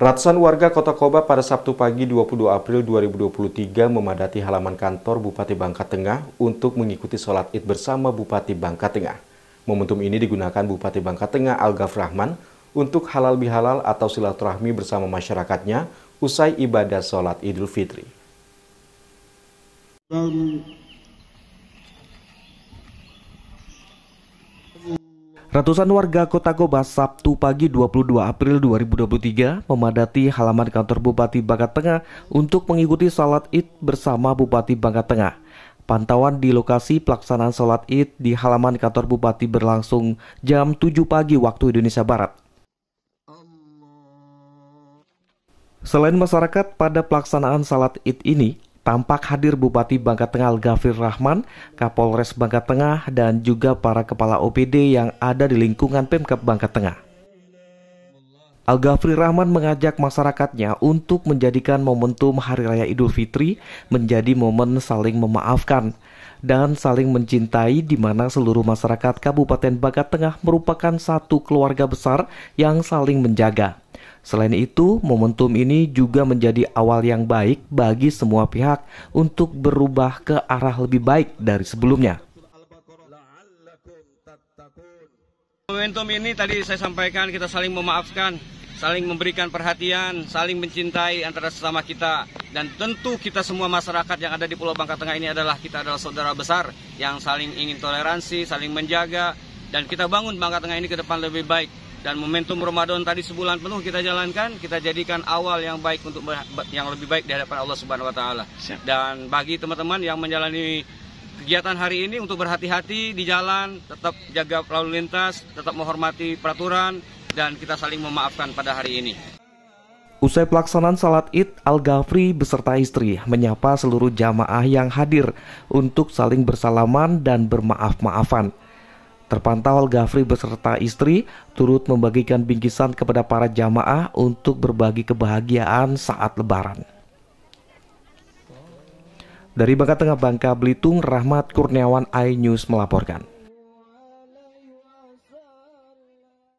Ratusan warga Kota Koba pada Sabtu pagi 22 April 2023 memadati halaman kantor Bupati Bangka Tengah untuk mengikuti sholat id bersama Bupati Bangka Tengah. Momentum ini digunakan Bupati Bangka Tengah Algaf Rahman untuk halal bihalal atau silaturahmi bersama masyarakatnya usai ibadah sholat Idul Fitri. Ratusan warga Kota Goba Sabtu pagi 22 April 2023 memadati halaman kantor Bupati Bangka Tengah untuk mengikuti salat Id bersama Bupati Bangka Tengah. Pantauan di lokasi pelaksanaan salat Id di halaman kantor Bupati berlangsung jam 7 pagi waktu Indonesia Barat. Selain masyarakat pada pelaksanaan salat Id ini, Tampak hadir Bupati Bangka Tengah Gafir Rahman, Kapolres Bangka Tengah, dan juga para kepala OPD yang ada di lingkungan Pemkap Bangka Tengah. Al-Ghafri Rahman mengajak masyarakatnya untuk menjadikan momentum Hari Raya Idul Fitri menjadi momen saling memaafkan dan saling mencintai di mana seluruh masyarakat Kabupaten Bangka Tengah merupakan satu keluarga besar yang saling menjaga. Selain itu, momentum ini juga menjadi awal yang baik bagi semua pihak untuk berubah ke arah lebih baik dari sebelumnya. Momentum ini tadi saya sampaikan kita saling memaafkan, saling memberikan perhatian, saling mencintai antara sesama kita. Dan tentu kita semua masyarakat yang ada di Pulau Bangka Tengah ini adalah kita adalah saudara besar yang saling ingin toleransi, saling menjaga, dan kita bangun Bangka Tengah ini ke depan lebih baik dan momentum Ramadan tadi sebulan penuh kita jalankan, kita jadikan awal yang baik untuk yang lebih baik di hadapan Allah Subhanahu wa taala. Dan bagi teman-teman yang menjalani kegiatan hari ini untuk berhati-hati di jalan, tetap jaga lalu lintas, tetap menghormati peraturan dan kita saling memaafkan pada hari ini. Usai pelaksanaan salat Id, Al-Ghafri beserta istri menyapa seluruh jamaah yang hadir untuk saling bersalaman dan bermaaf-maafan. Terpantau Al-Ghafri beserta istri turut membagikan bingkisan kepada para jamaah untuk berbagi kebahagiaan saat lebaran. Dari Bangka Tengah Bangka Belitung, Rahmat Kurniawan iNews melaporkan.